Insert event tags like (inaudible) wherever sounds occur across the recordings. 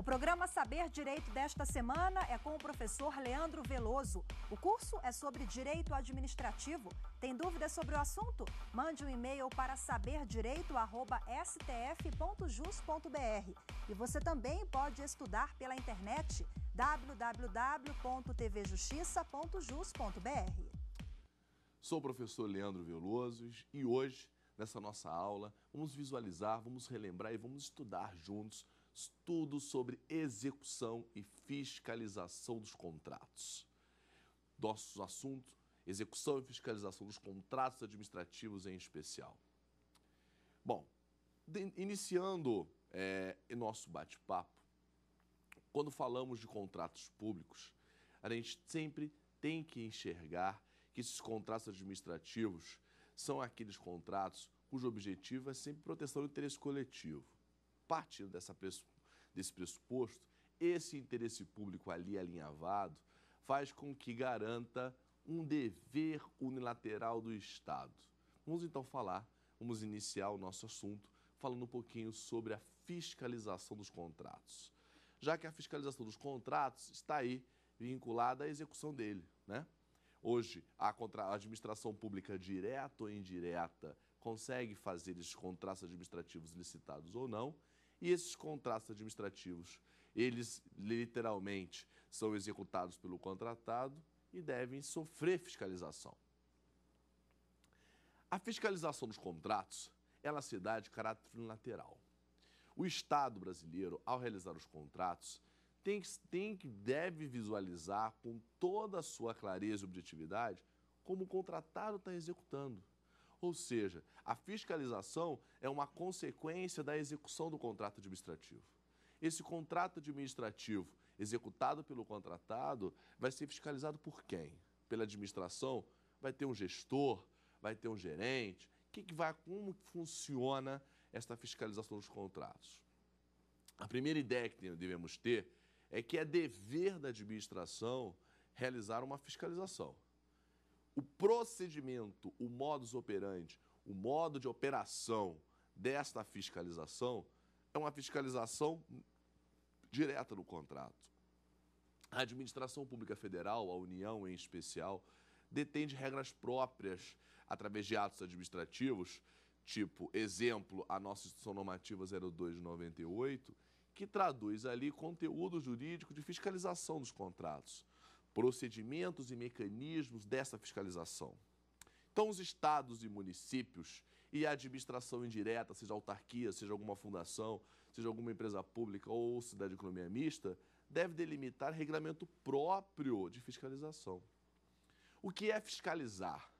O programa Saber Direito desta semana é com o professor Leandro Veloso. O curso é sobre direito administrativo. Tem dúvidas sobre o assunto? Mande um e-mail para saberdireito@stf.jus.br. E você também pode estudar pela internet www.tvjustiça.jus.br. Sou o professor Leandro Veloso e hoje, nessa nossa aula, vamos visualizar, vamos relembrar e vamos estudar juntos tudo sobre execução e fiscalização dos contratos. Nossos assuntos, execução e fiscalização dos contratos administrativos em especial. Bom, de, iniciando é, nosso bate-papo, quando falamos de contratos públicos, a gente sempre tem que enxergar que esses contratos administrativos são aqueles contratos cujo objetivo é sempre proteção do interesse coletivo partindo dessa, desse pressuposto, esse interesse público ali alinhavado faz com que garanta um dever unilateral do Estado. Vamos então falar, vamos iniciar o nosso assunto falando um pouquinho sobre a fiscalização dos contratos. Já que a fiscalização dos contratos está aí vinculada à execução dele, né? Hoje, a, a administração pública direta ou indireta consegue fazer esses contratos administrativos licitados ou não, e esses contratos administrativos, eles literalmente são executados pelo contratado e devem sofrer fiscalização. A fiscalização dos contratos, ela se dá de caráter unilateral. O Estado brasileiro, ao realizar os contratos, tem que, tem que deve visualizar com toda a sua clareza e objetividade como o contratado está executando. Ou seja, a fiscalização é uma consequência da execução do contrato administrativo. Esse contrato administrativo executado pelo contratado vai ser fiscalizado por quem? Pela administração? Vai ter um gestor? Vai ter um gerente? Que que vai, como funciona esta fiscalização dos contratos? A primeira ideia que devemos ter é que é dever da administração realizar uma fiscalização o procedimento, o modus operandi, o modo de operação desta fiscalização é uma fiscalização direta no contrato. A administração pública federal, a União em especial, detém de regras próprias através de atos administrativos, tipo, exemplo, a nossa instituição normativa 0298, que traduz ali conteúdo jurídico de fiscalização dos contratos procedimentos e mecanismos dessa fiscalização. Então, os estados e municípios e a administração indireta, seja autarquia, seja alguma fundação, seja alguma empresa pública ou cidade de economia mista, deve delimitar regulamento próprio de fiscalização. O que é fiscalizar?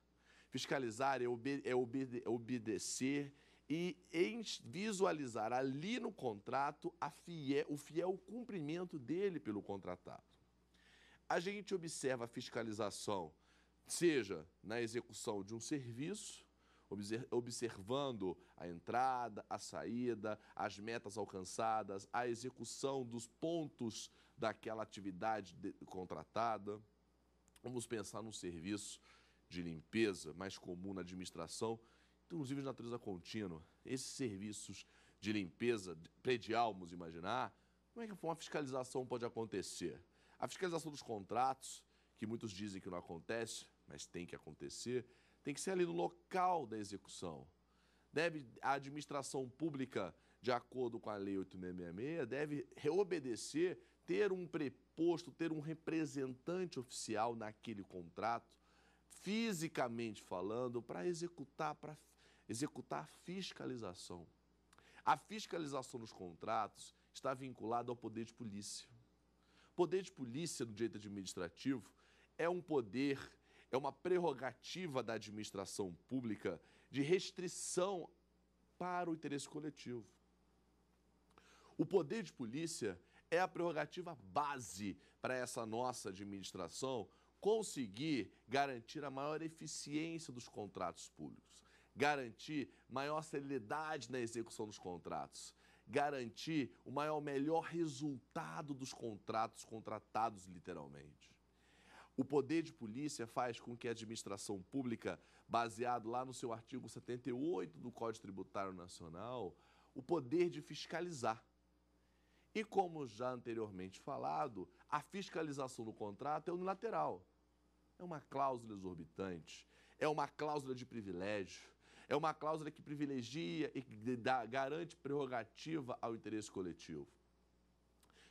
Fiscalizar é, obede é obede é obedecer e visualizar ali no contrato fiel, o fiel cumprimento dele pelo contratado a gente observa a fiscalização, seja na execução de um serviço, observando a entrada, a saída, as metas alcançadas, a execução dos pontos daquela atividade contratada. Vamos pensar num serviço de limpeza mais comum na administração, inclusive de natureza contínua. Esses serviços de limpeza predial, vamos imaginar, como é que uma fiscalização pode acontecer? A fiscalização dos contratos, que muitos dizem que não acontece, mas tem que acontecer, tem que ser ali no local da execução. Deve a administração pública, de acordo com a Lei 8666, deve obedecer, ter um preposto, ter um representante oficial naquele contrato, fisicamente falando, para executar, para executar a fiscalização. A fiscalização dos contratos está vinculada ao poder de polícia. Poder de polícia do direito administrativo é um poder, é uma prerrogativa da administração pública de restrição para o interesse coletivo. O poder de polícia é a prerrogativa base para essa nossa administração conseguir garantir a maior eficiência dos contratos públicos, garantir maior celeridade na execução dos contratos, garantir o maior, melhor resultado dos contratos contratados, literalmente. O poder de polícia faz com que a administração pública, baseado lá no seu artigo 78 do Código Tributário Nacional, o poder de fiscalizar. E como já anteriormente falado, a fiscalização do contrato é unilateral. É uma cláusula exorbitante, é uma cláusula de privilégio, é uma cláusula que privilegia e que dá, garante prerrogativa ao interesse coletivo.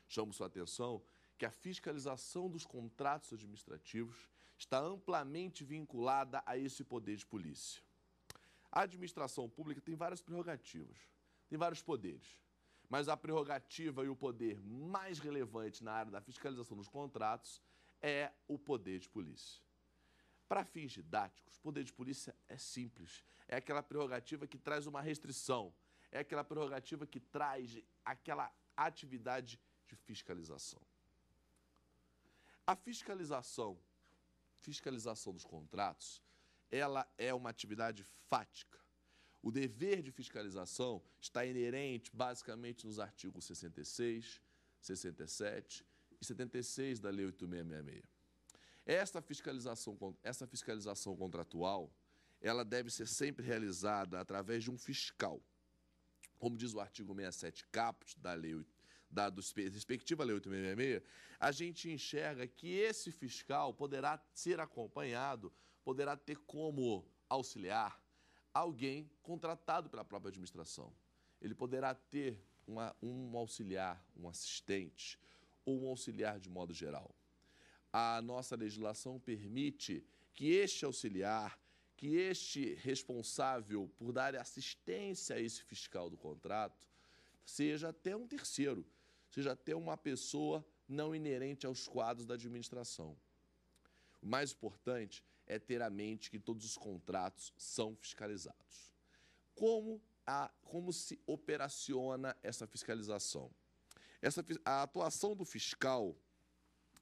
Chamo sua atenção que a fiscalização dos contratos administrativos está amplamente vinculada a esse poder de polícia. A administração pública tem várias prerrogativas, tem vários poderes, mas a prerrogativa e o poder mais relevante na área da fiscalização dos contratos é o poder de polícia. Para fins didáticos, poder de polícia é simples. É aquela prerrogativa que traz uma restrição. É aquela prerrogativa que traz aquela atividade de fiscalização. A fiscalização, fiscalização dos contratos, ela é uma atividade fática. O dever de fiscalização está inerente basicamente nos artigos 66, 67 e 76 da Lei 8666. Esta fiscalização, essa fiscalização contratual, ela deve ser sempre realizada através de um fiscal. Como diz o artigo 67 caput da lei da do, respectiva lei 866, a gente enxerga que esse fiscal poderá ser acompanhado, poderá ter como auxiliar alguém contratado pela própria administração. Ele poderá ter uma, um auxiliar, um assistente ou um auxiliar de modo geral a nossa legislação permite que este auxiliar, que este responsável por dar assistência a esse fiscal do contrato, seja até um terceiro, seja até uma pessoa não inerente aos quadros da administração. O mais importante é ter a mente que todos os contratos são fiscalizados. Como, a, como se operaciona essa fiscalização? Essa, a atuação do fiscal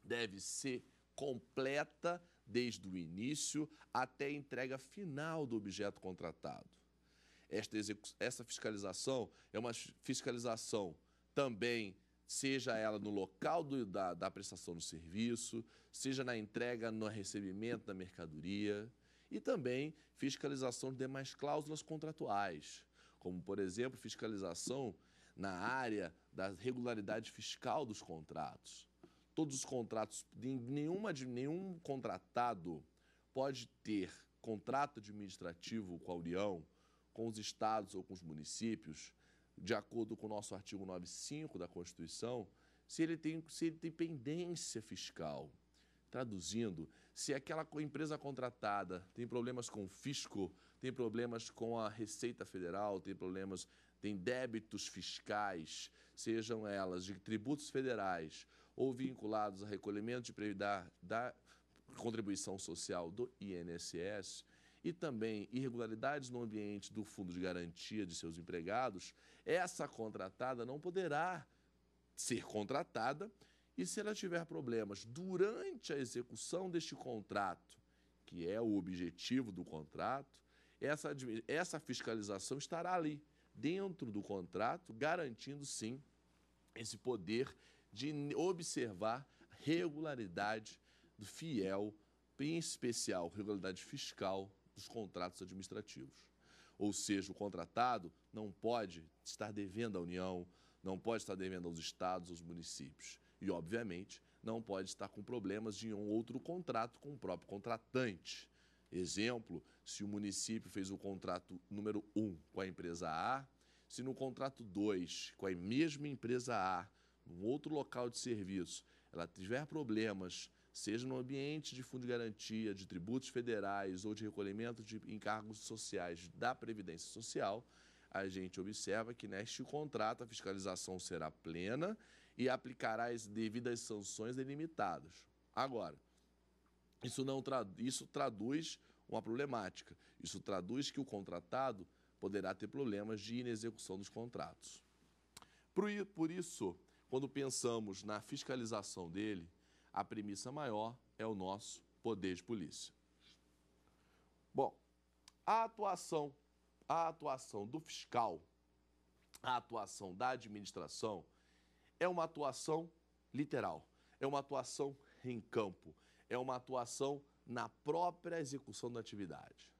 deve ser completa desde o início até a entrega final do objeto contratado. Esta, essa fiscalização é uma fiscalização também, seja ela no local do, da, da prestação do serviço, seja na entrega, no recebimento da mercadoria, e também fiscalização de demais cláusulas contratuais, como, por exemplo, fiscalização na área da regularidade fiscal dos contratos todos os contratos, nenhuma, nenhum contratado pode ter contrato administrativo com a União, com os estados ou com os municípios, de acordo com o nosso artigo 95 da Constituição, se ele tem, se ele tem pendência fiscal. Traduzindo, se aquela empresa contratada tem problemas com o fisco, tem problemas com a Receita Federal, tem problemas, tem débitos fiscais, sejam elas de tributos federais ou vinculados a recolhimento de previdar da contribuição social do INSS e também irregularidades no ambiente do Fundo de Garantia de seus empregados, essa contratada não poderá ser contratada e se ela tiver problemas durante a execução deste contrato, que é o objetivo do contrato, essa, essa fiscalização estará ali, dentro do contrato, garantindo sim esse poder de observar regularidade do fiel, em especial regularidade fiscal dos contratos administrativos. Ou seja, o contratado não pode estar devendo à União, não pode estar devendo aos estados, aos municípios. E, obviamente, não pode estar com problemas de um outro contrato com o próprio contratante. Exemplo, se o município fez o contrato número 1 um com a empresa A, se no contrato 2 com a mesma empresa A um outro local de serviço, ela tiver problemas, seja no ambiente de fundo de garantia, de tributos federais ou de recolhimento de encargos sociais da Previdência Social, a gente observa que neste contrato a fiscalização será plena e aplicará as devidas sanções delimitadas. Agora, isso, não isso traduz uma problemática. Isso traduz que o contratado poderá ter problemas de inexecução dos contratos. Por isso, quando pensamos na fiscalização dele, a premissa maior é o nosso poder de polícia. Bom, a atuação, a atuação do fiscal, a atuação da administração é uma atuação literal, é uma atuação em campo, é uma atuação na própria execução da atividade.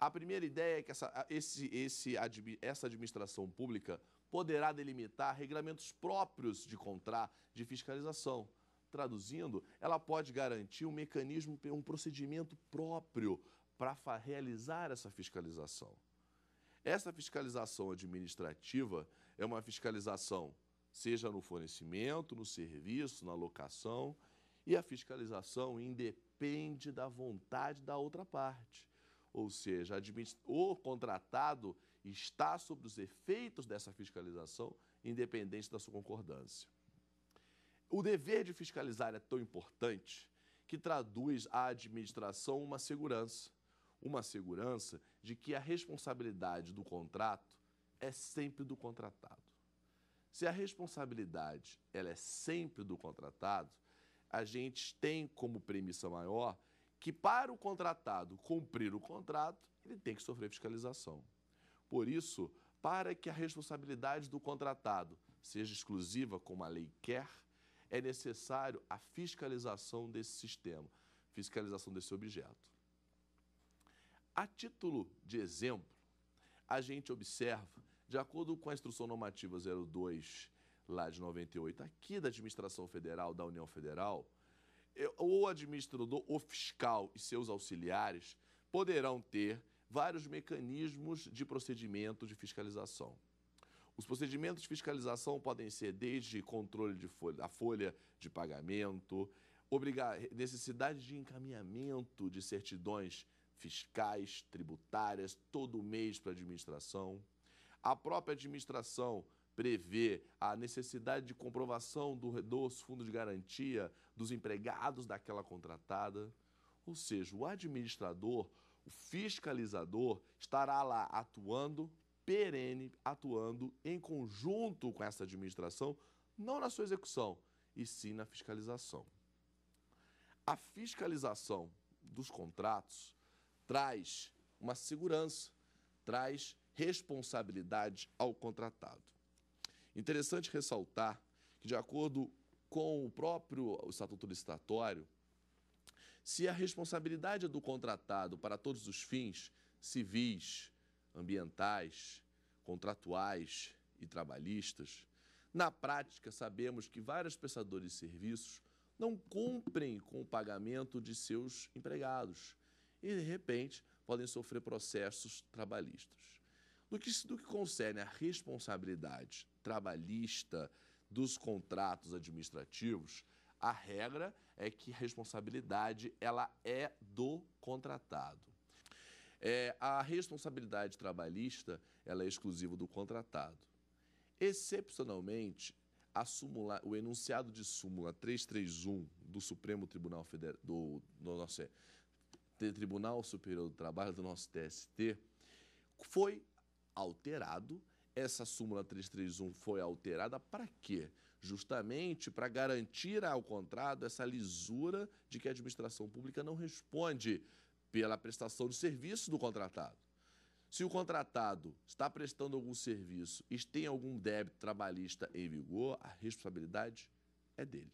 A primeira ideia é que essa, esse, esse, essa administração pública poderá delimitar regulamentos próprios de contrato de fiscalização. Traduzindo, ela pode garantir um mecanismo, um procedimento próprio para realizar essa fiscalização. Essa fiscalização administrativa é uma fiscalização, seja no fornecimento, no serviço, na locação, e a fiscalização independe da vontade da outra parte. Ou seja, o contratado está sobre os efeitos dessa fiscalização, independente da sua concordância. O dever de fiscalizar é tão importante que traduz à administração uma segurança, uma segurança de que a responsabilidade do contrato é sempre do contratado. Se a responsabilidade ela é sempre do contratado, a gente tem como premissa maior que para o contratado cumprir o contrato, ele tem que sofrer fiscalização. Por isso, para que a responsabilidade do contratado seja exclusiva, como a lei quer, é necessário a fiscalização desse sistema, fiscalização desse objeto. A título de exemplo, a gente observa, de acordo com a Instrução Normativa 02, lá de 98, aqui da Administração Federal, da União Federal, o administrador, o fiscal e seus auxiliares poderão ter vários mecanismos de procedimento de fiscalização. Os procedimentos de fiscalização podem ser desde controle de folha, da folha de pagamento, obrigar, necessidade de encaminhamento de certidões fiscais, tributárias, todo mês para a administração. A própria administração prevê a necessidade de comprovação do, dos fundo de garantia dos empregados daquela contratada. Ou seja, o administrador o fiscalizador estará lá atuando perene, atuando em conjunto com essa administração, não na sua execução, e sim na fiscalização. A fiscalização dos contratos traz uma segurança, traz responsabilidade ao contratado. Interessante ressaltar que, de acordo com o próprio o Estatuto Licitatório, se a responsabilidade é do contratado para todos os fins civis, ambientais, contratuais e trabalhistas, na prática sabemos que vários prestadores de serviços não cumprem com o pagamento de seus empregados e, de repente, podem sofrer processos trabalhistas. Do que, do que concerne à responsabilidade trabalhista dos contratos administrativos, a regra é que a responsabilidade ela é do contratado. É, a responsabilidade trabalhista ela é exclusiva do contratado. Excepcionalmente, Súmula, o enunciado de súmula 331 do Supremo Tribunal Federal, do, do nosso é, Tribunal Superior do Trabalho, do nosso TST, foi alterado. Essa súmula 331 foi alterada para quê? justamente para garantir ao contrato essa lisura de que a administração pública não responde pela prestação de serviço do contratado. Se o contratado está prestando algum serviço e tem algum débito trabalhista em vigor, a responsabilidade é dele.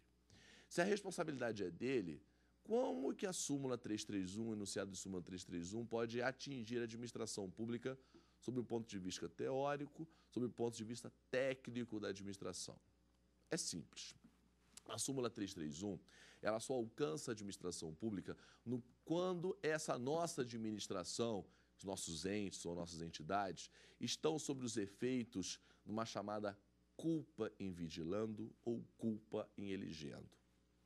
Se a responsabilidade é dele, como que a súmula 331, enunciado de súmula 331, pode atingir a administração pública sob o ponto de vista teórico, sob o ponto de vista técnico da administração? É simples. A súmula 331, ela só alcança a administração pública no, quando essa nossa administração, os nossos entes ou nossas entidades, estão sobre os efeitos de uma chamada culpa em vigilando ou culpa em elegendo.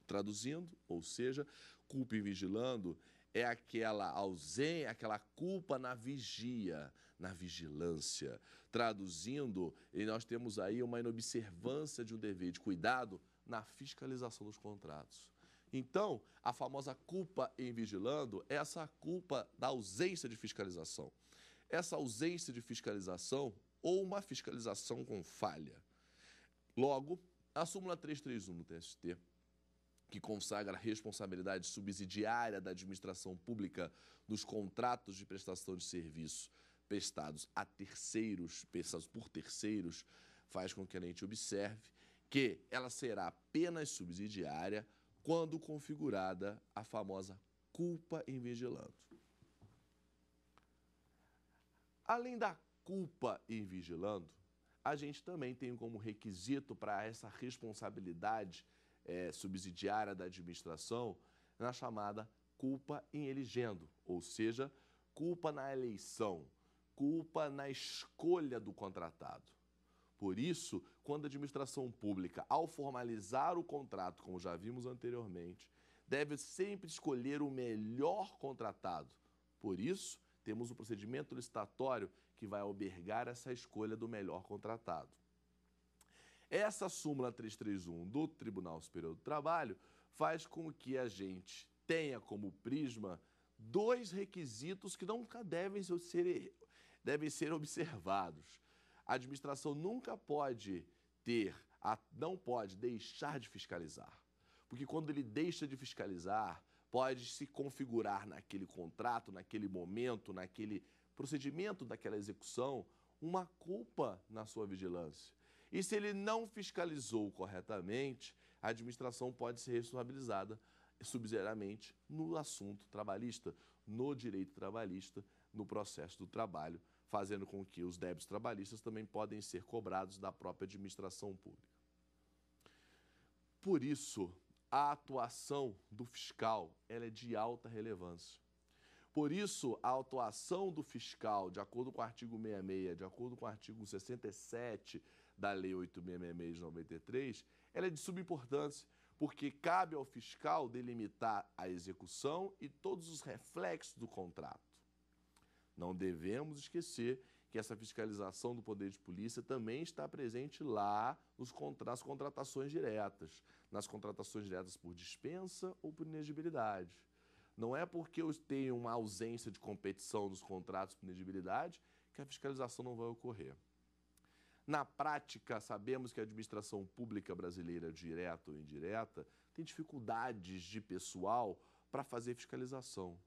Traduzindo, ou seja, culpa em vigilando é aquela ausência, aquela culpa na vigia, na vigilância. Traduzindo, e nós temos aí uma inobservância de um dever de cuidado na fiscalização dos contratos. Então, a famosa culpa em vigilando é essa culpa da ausência de fiscalização. Essa ausência de fiscalização ou uma fiscalização com falha. Logo, a súmula 331 do TST, que consagra a responsabilidade subsidiária da administração pública nos contratos de prestação de serviço prestados a terceiros, prestados por terceiros, faz com que a gente observe que ela será apenas subsidiária quando configurada a famosa culpa em vigilando. Além da culpa em vigilando, a gente também tem como requisito para essa responsabilidade é, subsidiária da administração na chamada culpa em eligendo, ou seja, culpa na eleição culpa na escolha do contratado. Por isso, quando a administração pública, ao formalizar o contrato, como já vimos anteriormente, deve sempre escolher o melhor contratado. Por isso, temos um procedimento licitatório que vai albergar essa escolha do melhor contratado. Essa súmula 331 do Tribunal Superior do Trabalho faz com que a gente tenha como prisma dois requisitos que não devem ser devem ser observados. A administração nunca pode ter, a, não pode deixar de fiscalizar. Porque quando ele deixa de fiscalizar, pode se configurar naquele contrato, naquele momento, naquele procedimento daquela execução, uma culpa na sua vigilância. E se ele não fiscalizou corretamente, a administração pode ser responsabilizada subsidiariamente no assunto trabalhista, no direito trabalhista, no processo do trabalho fazendo com que os débitos trabalhistas também podem ser cobrados da própria administração pública. Por isso, a atuação do fiscal ela é de alta relevância. Por isso, a atuação do fiscal, de acordo com o artigo 66, de acordo com o artigo 67 da Lei 8666 de 93, ela é de subimportância, porque cabe ao fiscal delimitar a execução e todos os reflexos do contrato. Não devemos esquecer que essa fiscalização do poder de polícia também está presente lá nos nas contratações diretas, nas contratações diretas por dispensa ou por inegibilidade. Não é porque eu tenho uma ausência de competição nos contratos por inegibilidade que a fiscalização não vai ocorrer. Na prática, sabemos que a administração pública brasileira, direta ou indireta, tem dificuldades de pessoal para fazer fiscalização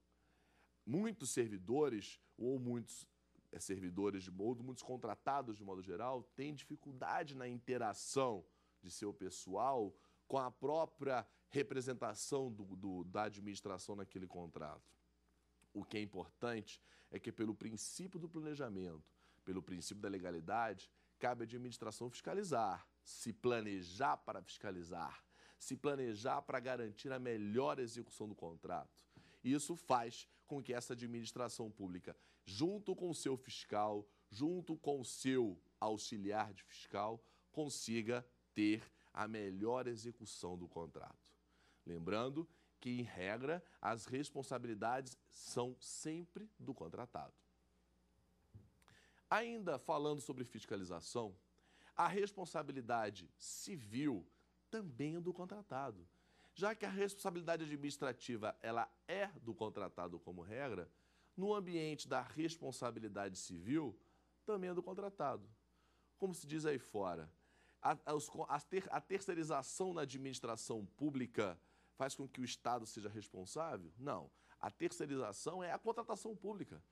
muitos servidores ou muitos é, servidores de modo, muitos contratados de modo geral, têm dificuldade na interação de seu pessoal com a própria representação do, do, da administração naquele contrato. O que é importante é que, pelo princípio do planejamento, pelo princípio da legalidade, cabe à administração fiscalizar, se planejar para fiscalizar, se planejar para garantir a melhor execução do contrato. isso faz com que essa administração pública, junto com o seu fiscal, junto com o seu auxiliar de fiscal, consiga ter a melhor execução do contrato. Lembrando que, em regra, as responsabilidades são sempre do contratado. Ainda falando sobre fiscalização, a responsabilidade civil também é do contratado já que a responsabilidade administrativa ela é do contratado como regra, no ambiente da responsabilidade civil também é do contratado. Como se diz aí fora, a, a, ter, a terceirização na administração pública faz com que o Estado seja responsável? Não. A terceirização é a contratação pública.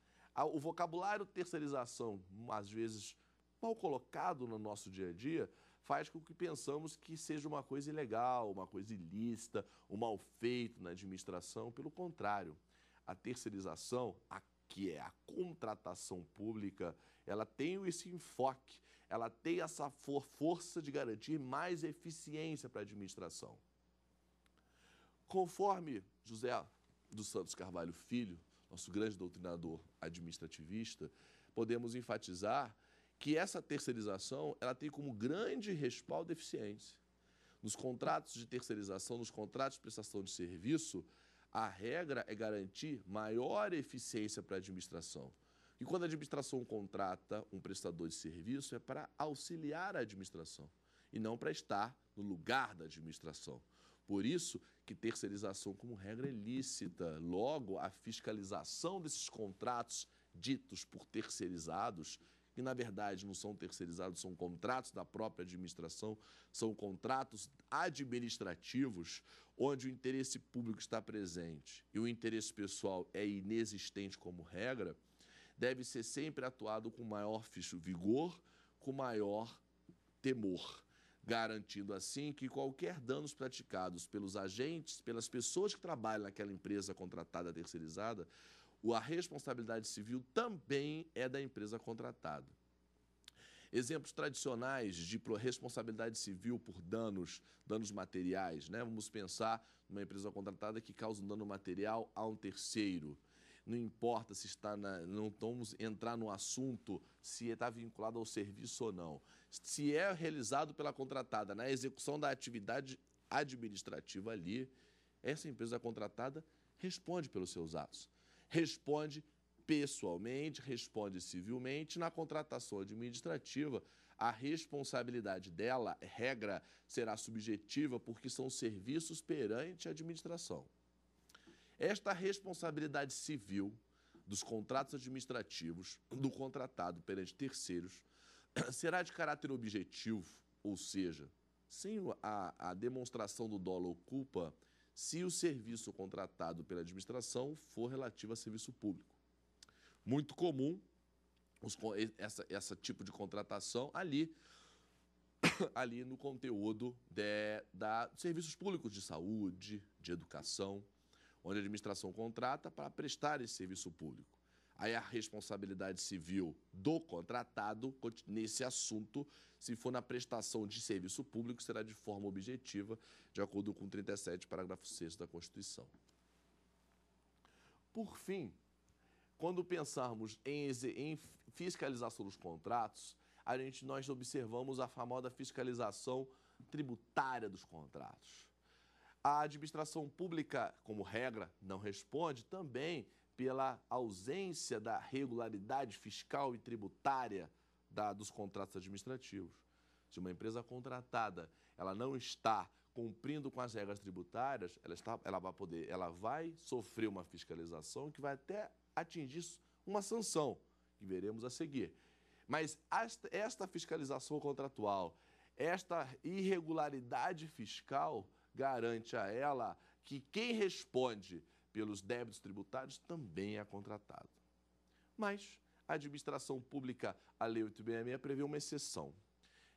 O vocabulário terceirização, às vezes mal colocado no nosso dia a dia, faz com que pensamos que seja uma coisa ilegal, uma coisa ilícita, um mal feito na administração. Pelo contrário, a terceirização, a que é a contratação pública, ela tem esse enfoque, ela tem essa for força de garantir mais eficiência para a administração. Conforme José dos Santos Carvalho Filho, nosso grande doutrinador administrativista, podemos enfatizar que essa terceirização ela tem como grande respaldo eficiência. Nos contratos de terceirização, nos contratos de prestação de serviço, a regra é garantir maior eficiência para a administração. E quando a administração contrata um prestador de serviço, é para auxiliar a administração e não para estar no lugar da administração. Por isso que terceirização como regra é lícita. Logo, a fiscalização desses contratos ditos por terceirizados que na verdade não são terceirizados, são contratos da própria administração, são contratos administrativos onde o interesse público está presente e o interesse pessoal é inexistente como regra, deve ser sempre atuado com maior vigor, com maior temor garantindo assim que qualquer danos praticados pelos agentes, pelas pessoas que trabalham naquela empresa contratada terceirizada, a responsabilidade civil também é da empresa contratada. Exemplos tradicionais de responsabilidade civil por danos, danos materiais, né? Vamos pensar numa empresa contratada que causa um dano material a um terceiro. Não importa se está na. Não vamos entrar no assunto se está vinculado ao serviço ou não. Se é realizado pela contratada na execução da atividade administrativa ali, essa empresa contratada responde pelos seus atos responde pessoalmente, responde civilmente. Na contratação administrativa, a responsabilidade dela, regra, será subjetiva porque são serviços perante a administração. Esta responsabilidade civil dos contratos administrativos do contratado perante terceiros (coughs) será de caráter objetivo, ou seja, sem a, a demonstração do dolo ou culpa se o serviço contratado pela administração for relativo a serviço público. Muito comum os, essa, essa tipo de contratação ali, (coughs) ali no conteúdo de, da serviços públicos de saúde, de educação, onde a administração contrata para prestar esse serviço público. Aí a responsabilidade civil do contratado nesse assunto, se for na prestação de serviço público, será de forma objetiva, de acordo com 37, parágrafo 6 da Constituição. Por fim, quando pensarmos em, em fiscalização dos contratos, a gente, nós observamos a famosa fiscalização tributária dos contratos. A administração pública, como regra, não responde também pela ausência da regularidade fiscal e tributária da, dos contratos administrativos. Se uma empresa contratada ela não está cumprindo com as regras tributárias, ela, está, ela vai poder, ela vai sofrer uma fiscalização que vai até atingir uma sanção, que veremos a seguir. Mas esta, esta fiscalização contratual, esta irregularidade fiscal garante a ela que quem responde pelos débitos tributários também é contratado. Mas a administração pública, a Lei 866, prevê uma exceção.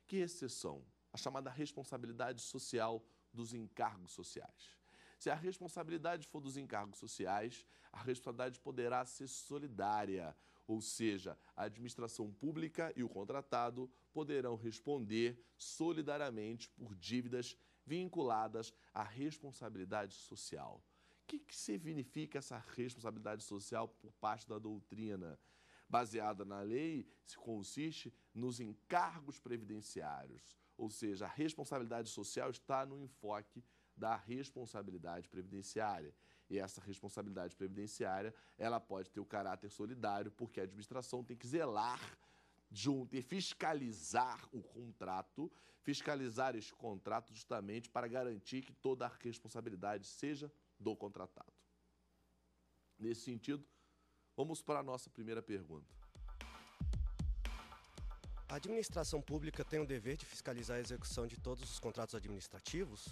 Que exceção? A chamada responsabilidade social dos encargos sociais. Se a responsabilidade for dos encargos sociais, a responsabilidade poderá ser solidária, ou seja, a administração pública e o contratado poderão responder solidariamente por dívidas vinculadas à responsabilidade social que, que significa essa responsabilidade social por parte da doutrina? Baseada na lei, se consiste nos encargos previdenciários, ou seja, a responsabilidade social está no enfoque da responsabilidade previdenciária. E essa responsabilidade previdenciária, ela pode ter o caráter solidário, porque a administração tem que zelar junto e fiscalizar o contrato, fiscalizar esse contrato justamente para garantir que toda a responsabilidade seja do contratado. Nesse sentido, vamos para a nossa primeira pergunta. A administração pública tem o dever de fiscalizar a execução de todos os contratos administrativos?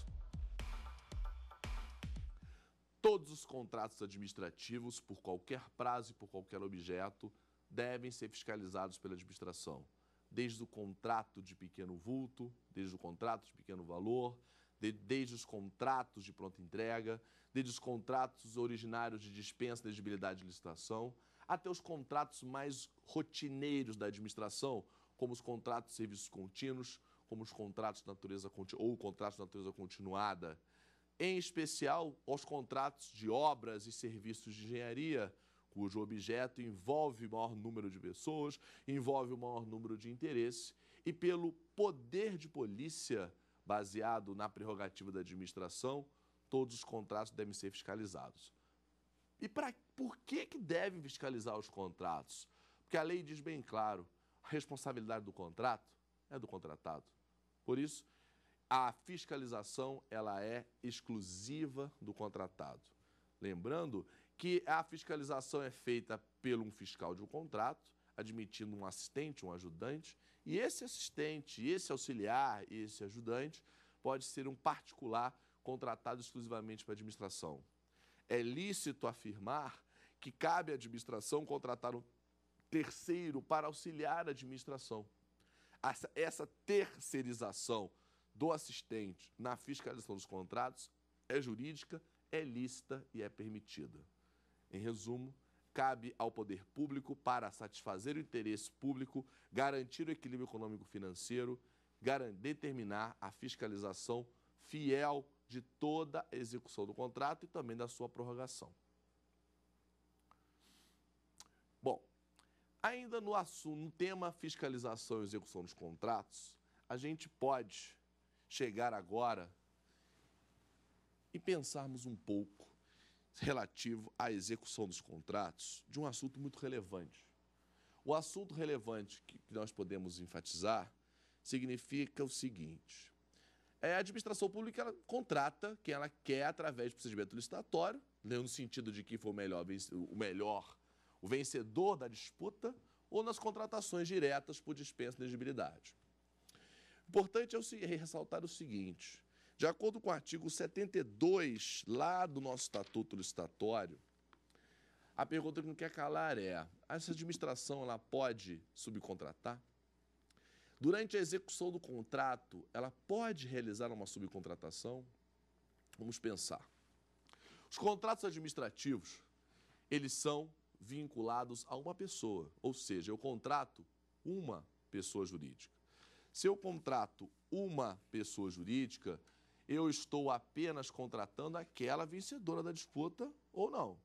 Todos os contratos administrativos, por qualquer prazo e por qualquer objeto, devem ser fiscalizados pela administração. Desde o contrato de pequeno vulto, desde o contrato de pequeno valor, de, desde os contratos de pronta entrega, desde os contratos originários de dispensa, de elegibilidade de licitação, até os contratos mais rotineiros da administração, como os contratos de serviços contínuos, como os contratos de natureza ou contratos de natureza continuada, em especial aos contratos de obras e serviços de engenharia, cujo objeto envolve o maior número de pessoas, envolve o maior número de interesse, e pelo poder de polícia baseado na prerrogativa da administração, todos os contratos devem ser fiscalizados. E pra, por que, que devem fiscalizar os contratos? Porque a lei diz bem claro, a responsabilidade do contrato é do contratado. Por isso, a fiscalização ela é exclusiva do contratado. Lembrando que a fiscalização é feita pelo um fiscal de um contrato admitindo um assistente, um ajudante, e esse assistente, esse auxiliar, esse ajudante pode ser um particular contratado exclusivamente para a administração. É lícito afirmar que cabe à administração contratar um terceiro para auxiliar a administração. Essa, essa terceirização do assistente na fiscalização dos contratos é jurídica, é lícita e é permitida. Em resumo, cabe ao poder público para satisfazer o interesse público, garantir o equilíbrio econômico-financeiro, determinar a fiscalização fiel de toda a execução do contrato e também da sua prorrogação. Bom, ainda no assunto, no tema fiscalização e execução dos contratos, a gente pode chegar agora e pensarmos um pouco relativo à execução dos contratos de um assunto muito relevante. O assunto relevante que nós podemos enfatizar significa o seguinte: é, a administração pública ela contrata quem ela quer através de procedimento licitatório, né, no sentido de que foi o melhor, o melhor, o vencedor da disputa, ou nas contratações diretas por dispensa de elegibilidade. Importante é ressaltar o seguinte: de acordo com o artigo 72, lá do nosso Estatuto Licitatório, a pergunta que não quer calar é: essa administração ela pode subcontratar? Durante a execução do contrato, ela pode realizar uma subcontratação? Vamos pensar. Os contratos administrativos, eles são vinculados a uma pessoa, ou seja, eu contrato uma pessoa jurídica. Se eu contrato uma pessoa jurídica, eu estou apenas contratando aquela vencedora da disputa ou não.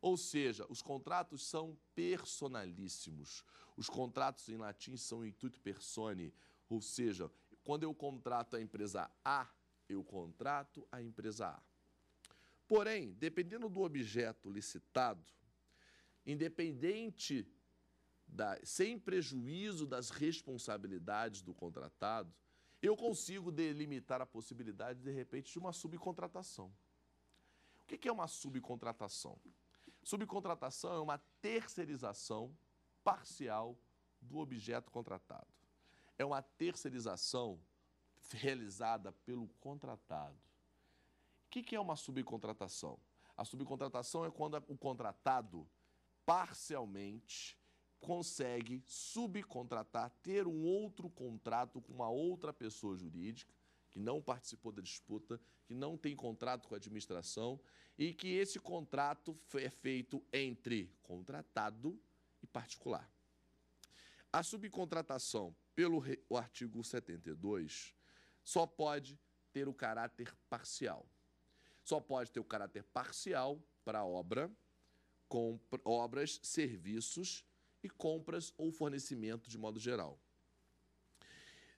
Ou seja, os contratos são personalíssimos. Os contratos em latim são intuito persone, ou seja, quando eu contrato a empresa A, eu contrato a empresa A. Porém, dependendo do objeto licitado, independente da, sem prejuízo das responsabilidades do contratado, eu consigo delimitar a possibilidade, de repente, de uma subcontratação. O que é uma subcontratação? Subcontratação é uma terceirização parcial do objeto contratado. É uma terceirização realizada pelo contratado. O que é uma subcontratação? A subcontratação é quando o contratado parcialmente consegue subcontratar, ter um outro contrato com uma outra pessoa jurídica que não participou da disputa, que não tem contrato com a administração e que esse contrato é feito entre contratado e particular. A subcontratação pelo o artigo 72 só pode ter o caráter parcial. Só pode ter o caráter parcial para obra, com obras, serviços e compras ou fornecimento de modo geral.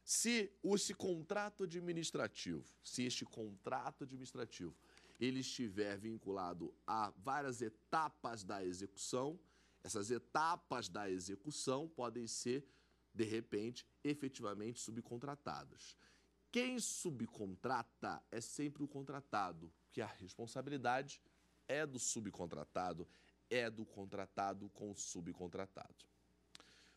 Se esse contrato administrativo, se este contrato administrativo, ele estiver vinculado a várias etapas da execução, essas etapas da execução podem ser, de repente, efetivamente subcontratadas. Quem subcontrata é sempre o contratado, porque a responsabilidade é do subcontratado, é do contratado com o subcontratado.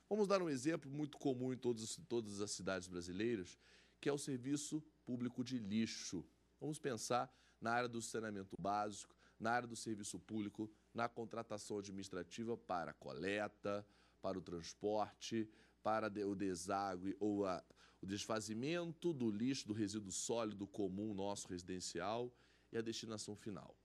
Vamos dar um exemplo muito comum em todos, todas as cidades brasileiras, que é o serviço público de lixo. Vamos pensar na área do saneamento básico, na área do serviço público, na contratação administrativa para a coleta, para o transporte, para o deságue ou a, o desfazimento do lixo, do resíduo sólido comum nosso residencial e a destinação final.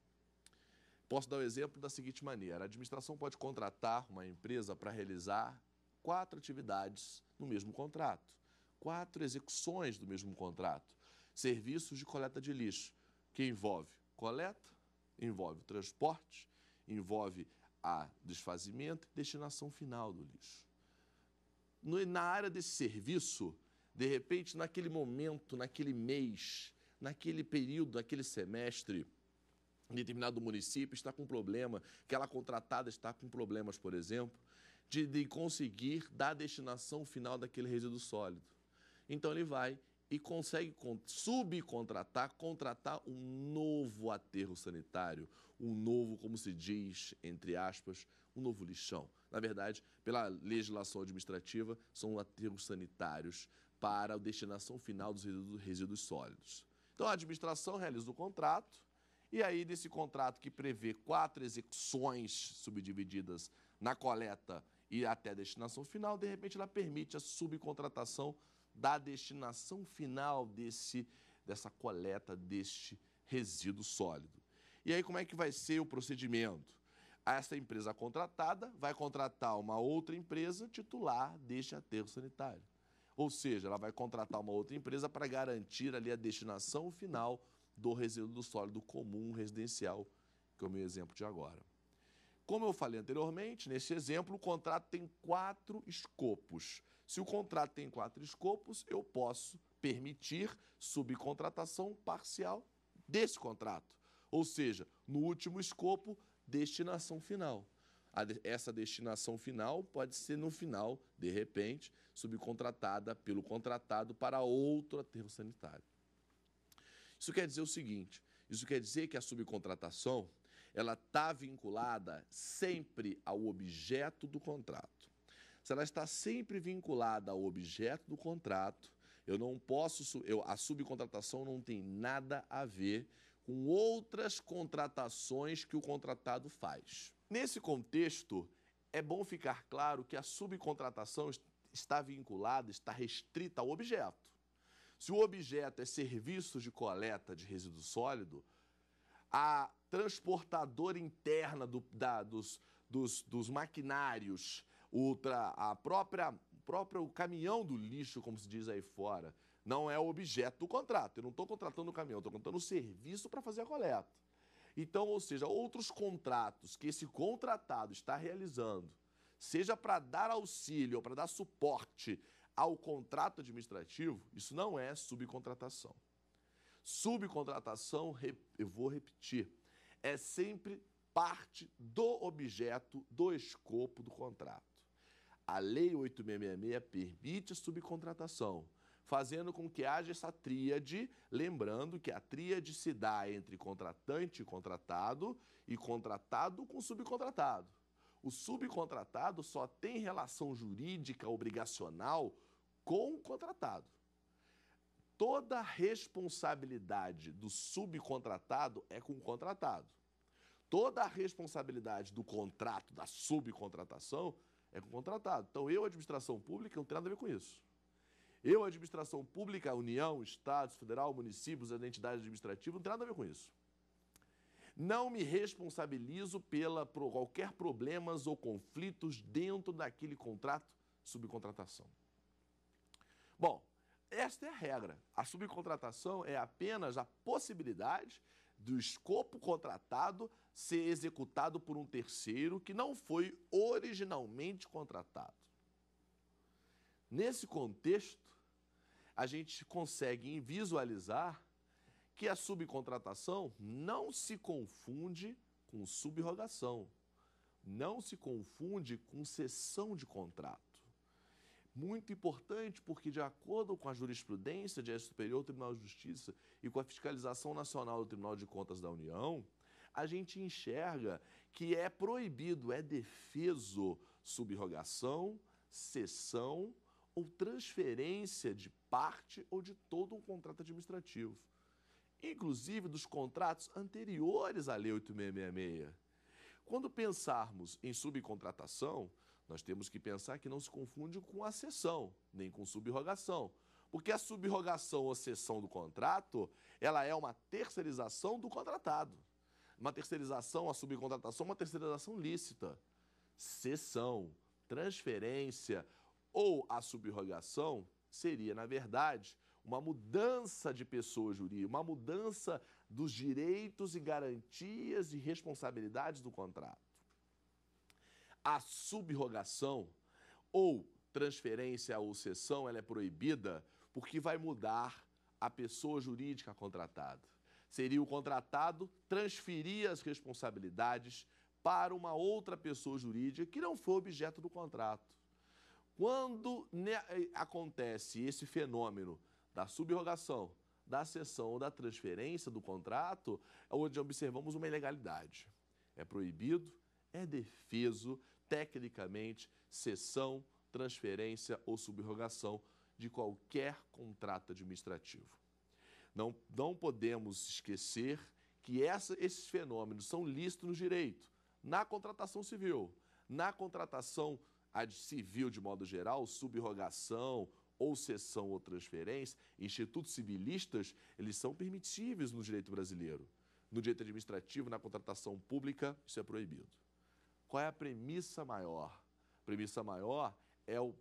Posso dar o exemplo da seguinte maneira: a administração pode contratar uma empresa para realizar quatro atividades no mesmo contrato, quatro execuções do mesmo contrato. Serviços de coleta de lixo, que envolve coleta, envolve transporte, envolve a desfazimento e destinação final do lixo. No, na área desse serviço, de repente, naquele momento, naquele mês, naquele período, naquele semestre, determinado município está com problema, que ela contratada está com problemas, por exemplo, de, de conseguir dar a destinação final daquele resíduo sólido. Então ele vai e consegue subcontratar, contratar um novo aterro sanitário, um novo, como se diz, entre aspas, um novo lixão. Na verdade, pela legislação administrativa, são aterros sanitários para a destinação final dos resíduos sólidos. Então a administração realiza o contrato, e aí, nesse contrato que prevê quatro execuções subdivididas na coleta e até a destinação final, de repente ela permite a subcontratação da destinação final desse, dessa coleta deste resíduo sólido. E aí, como é que vai ser o procedimento? Essa empresa contratada vai contratar uma outra empresa titular deste aterro sanitário. Ou seja, ela vai contratar uma outra empresa para garantir ali a destinação final do resíduo sólido comum residencial, que é o meu exemplo de agora. Como eu falei anteriormente, nesse exemplo, o contrato tem quatro escopos. Se o contrato tem quatro escopos, eu posso permitir subcontratação parcial desse contrato. Ou seja, no último escopo, destinação final. Essa destinação final pode ser, no final, de repente, subcontratada pelo contratado para outro aterro sanitário. Isso quer dizer o seguinte: isso quer dizer que a subcontratação ela está vinculada sempre ao objeto do contrato. Se ela está sempre vinculada ao objeto do contrato, eu não posso. Eu, a subcontratação não tem nada a ver com outras contratações que o contratado faz. Nesse contexto, é bom ficar claro que a subcontratação está vinculada, está restrita ao objeto. Se o objeto é serviço de coleta de resíduo sólido, a transportadora interna do, da, dos, dos, dos, maquinários, outra, a própria, próprio caminhão do lixo, como se diz aí fora, não é o objeto do contrato. Eu não estou contratando o caminhão, estou contratando o serviço para fazer a coleta. Então, ou seja, outros contratos que esse contratado está realizando, seja para dar auxílio ou para dar suporte ao contrato administrativo, isso não é subcontratação. Subcontratação, eu vou repetir, é sempre parte do objeto, do escopo do contrato. A Lei 8666 permite subcontratação, fazendo com que haja essa tríade, lembrando que a tríade se dá entre contratante e contratado e contratado com subcontratado. O subcontratado só tem relação jurídica obrigacional com o contratado. Toda a responsabilidade do subcontratado é com o contratado. Toda a responsabilidade do contrato, da subcontratação, é com o contratado. Então, eu, administração pública, não tenho nada a ver com isso. Eu, administração pública, União, Estados, Federal, municípios, as entidades administrativas, não tenho nada a ver com isso. Não me responsabilizo pela por qualquer problemas ou conflitos dentro daquele contrato subcontratação. Bom, esta é a regra. A subcontratação é apenas a possibilidade do escopo contratado ser executado por um terceiro que não foi originalmente contratado. Nesse contexto, a gente consegue visualizar que a subcontratação não se confunde com subrogação, não se confunde com cessão de contrato muito importante, porque, de acordo com a jurisprudência do Superior Tribunal de Justiça e com a fiscalização nacional do Tribunal de Contas da União, a gente enxerga que é proibido, é defeso subrogação, cessão ou transferência de parte ou de todo um contrato administrativo, inclusive dos contratos anteriores à Lei 8666. Quando pensarmos em subcontratação, nós temos que pensar que não se confunde com a cessão, nem com subrogação. Porque a subrogação ou cessão do contrato, ela é uma terceirização do contratado. Uma terceirização, a subcontratação, uma terceirização lícita. Cessão, transferência ou a subrogação seria, na verdade, uma mudança de pessoa jurídica, uma mudança dos direitos e garantias e responsabilidades do contrato. A subrogação ou transferência ou cessão ela é proibida porque vai mudar a pessoa jurídica contratada. Seria o contratado transferir as responsabilidades para uma outra pessoa jurídica que não foi objeto do contrato. Quando né, eh, acontece esse fenômeno da subrogação, da cessão ou da transferência do contrato, é onde observamos uma ilegalidade. É proibido, é defeso, tecnicamente, cessão, transferência ou subrogação de qualquer contrato administrativo. Não, não podemos esquecer que essa, esses fenômenos são lícitos no direito, na contratação civil, na contratação civil de modo geral, subrogação ou cessão ou transferência, institutos civilistas, eles são permitíveis no direito brasileiro. No direito administrativo, na contratação pública, isso é proibido. Qual é a premissa maior? A premissa maior é o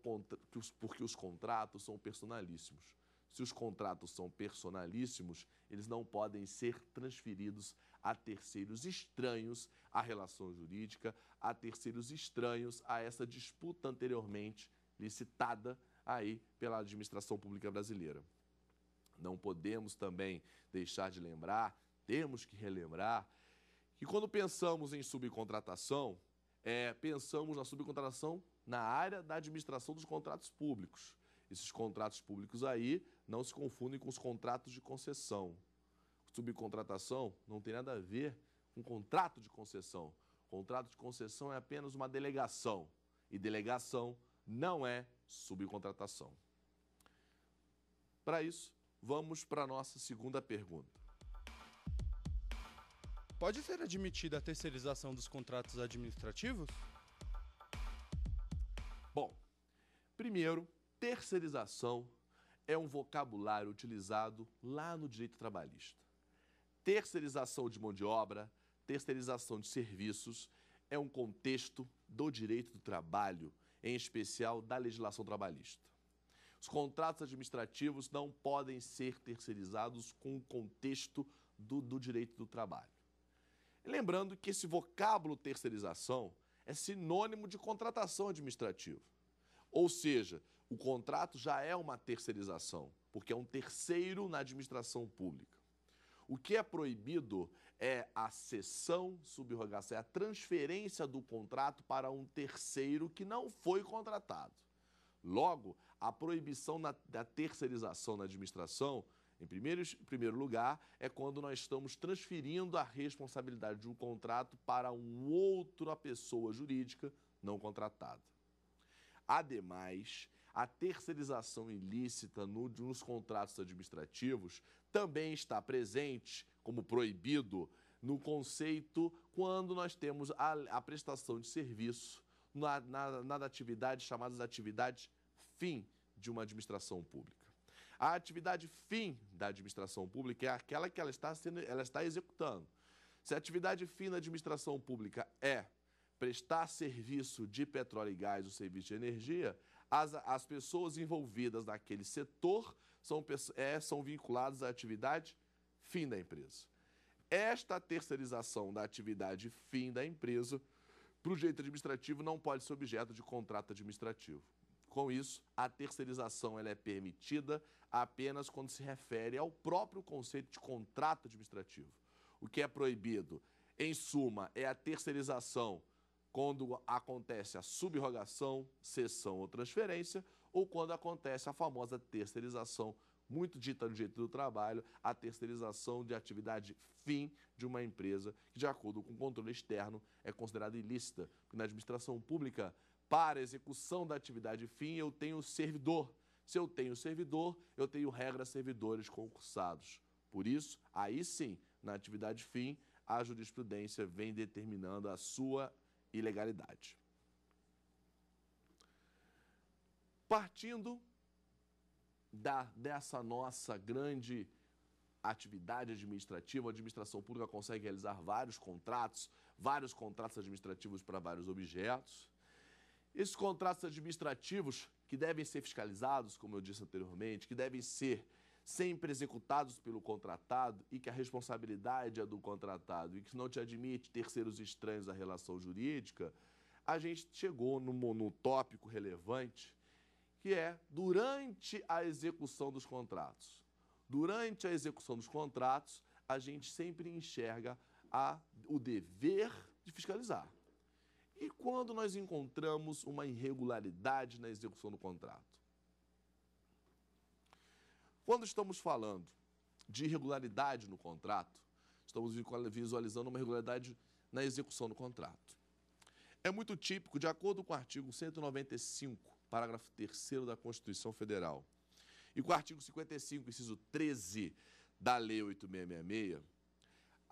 porque os contratos são personalíssimos. Se os contratos são personalíssimos, eles não podem ser transferidos a terceiros estranhos à relação jurídica, a terceiros estranhos a essa disputa anteriormente licitada aí pela administração pública brasileira. Não podemos também deixar de lembrar, temos que relembrar, que quando pensamos em subcontratação, é, pensamos na subcontratação na área da administração dos contratos públicos. Esses contratos públicos aí não se confundem com os contratos de concessão. Subcontratação não tem nada a ver com contrato de concessão. Contrato de concessão é apenas uma delegação e delegação não é subcontratação. Para isso, vamos para a nossa segunda pergunta pode ser admitida a terceirização dos contratos administrativos? Bom, primeiro, terceirização é um vocabulário utilizado lá no direito trabalhista. Terceirização de mão de obra, terceirização de serviços é um contexto do direito do trabalho, em especial da legislação trabalhista. Os contratos administrativos não podem ser terceirizados com o contexto do, do direito do trabalho. Lembrando que esse vocábulo terceirização é sinônimo de contratação administrativa. Ou seja, o contrato já é uma terceirização, porque é um terceiro na administração pública. O que é proibido é a cessão, subrogação, é a transferência do contrato para um terceiro que não foi contratado. Logo, a proibição na, da terceirização na administração em primeiro, primeiro lugar, é quando nós estamos transferindo a responsabilidade de um contrato para um outra pessoa jurídica não contratada. Ademais, a terceirização ilícita nos contratos administrativos também está presente como proibido no conceito quando nós temos a, a prestação de serviço na, na, na atividade chamadas atividades fim de uma administração pública. A atividade fim da administração pública é aquela que ela está, sendo, ela está executando. Se a atividade fim da administração pública é prestar serviço de petróleo e gás o serviço de energia, as, as pessoas envolvidas naquele setor são, é, são vinculadas à atividade fim da empresa. Esta terceirização da atividade fim da empresa para o direito administrativo não pode ser objeto de contrato administrativo. Com isso, a terceirização ela é permitida apenas quando se refere ao próprio conceito de contrato administrativo. O que é proibido, em suma, é a terceirização quando acontece a subrogação, cessão ou transferência, ou quando acontece a famosa terceirização, muito dita no direito do trabalho, a terceirização de atividade fim de uma empresa, que de acordo com o controle externo é considerada ilícita, porque na administração pública para a execução da atividade fim, eu tenho servidor. Se eu tenho servidor, eu tenho regra servidores concursados. Por isso, aí sim, na atividade fim, a jurisprudência vem determinando a sua ilegalidade. Partindo da, dessa nossa grande atividade administrativa, a administração pública consegue realizar vários contratos, vários contratos administrativos para vários objetos. Esses contratos administrativos, que devem ser fiscalizados, como eu disse anteriormente, que devem ser sempre executados pelo contratado e que a responsabilidade é do contratado e que não te admite terceiros estranhos à relação jurídica, a gente chegou no, tópico relevante, que é durante a execução dos contratos. Durante a execução dos contratos, a gente sempre enxerga a, o dever de fiscalizar. E quando nós encontramos uma irregularidade na execução do contrato? Quando estamos falando de irregularidade no contrato, estamos visualizando uma irregularidade na execução do contrato. É muito típico, de acordo com o artigo 195, parágrafo 3 da Constituição Federal, e com o artigo 55, inciso 13 da Lei 8666,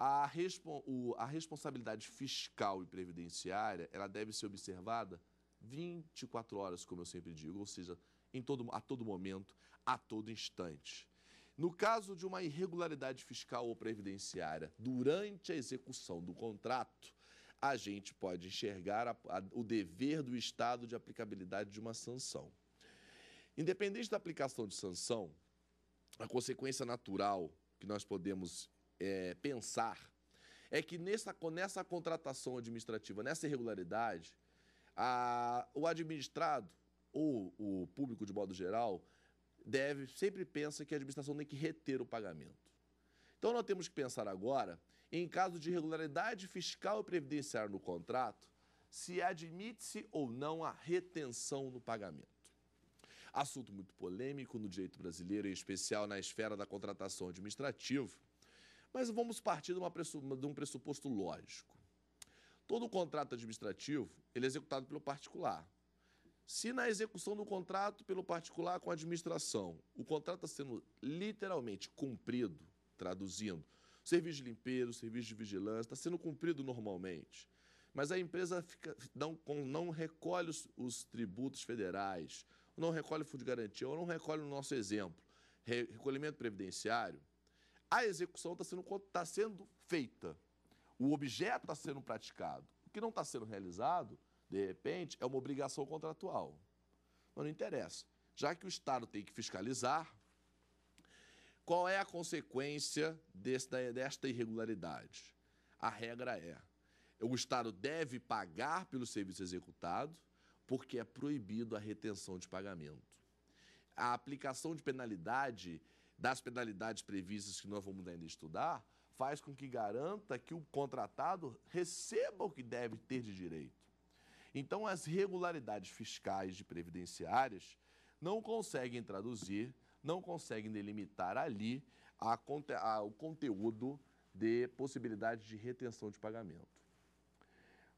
a, respo o, a responsabilidade fiscal e previdenciária, ela deve ser observada 24 horas, como eu sempre digo, ou seja, em todo, a todo momento, a todo instante. No caso de uma irregularidade fiscal ou previdenciária durante a execução do contrato, a gente pode enxergar a, a, o dever do Estado de aplicabilidade de uma sanção. Independente da aplicação de sanção, a consequência natural que nós podemos é, pensar é que nessa, nessa contratação administrativa, nessa irregularidade, a, o administrado ou o público de modo geral deve sempre pensa que a administração tem que reter o pagamento. Então nós temos que pensar agora em caso de irregularidade fiscal e previdenciária no contrato, se admite-se ou não a retenção no pagamento. Assunto muito polêmico no direito brasileiro, em especial na esfera da contratação administrativa mas vamos partir de, uma, de um pressuposto lógico. Todo contrato administrativo ele é executado pelo particular. Se na execução do contrato pelo particular com a administração, o contrato está sendo literalmente cumprido, traduzindo, serviço de limpeza, serviço de vigilância, está sendo cumprido normalmente, mas a empresa fica, não, não recolhe os, os, tributos federais, não recolhe o fundo de garantia, ou não recolhe o nosso exemplo, recolhimento previdenciário, a execução está sendo, tá sendo feita. O objeto está sendo praticado. O que não está sendo realizado, de repente, é uma obrigação contratual. Mas não interessa. Já que o Estado tem que fiscalizar, qual é a consequência desta, desta irregularidade? A regra é: o Estado deve pagar pelo serviço executado, porque é proibido a retenção de pagamento. A aplicação de penalidade das penalidades previstas que nós vamos ainda estudar, faz com que garanta que o contratado receba o que deve ter de direito. Então, as regularidades fiscais de previdenciárias não conseguem traduzir, não conseguem delimitar ali a, a, o conteúdo de possibilidade de retenção de pagamento.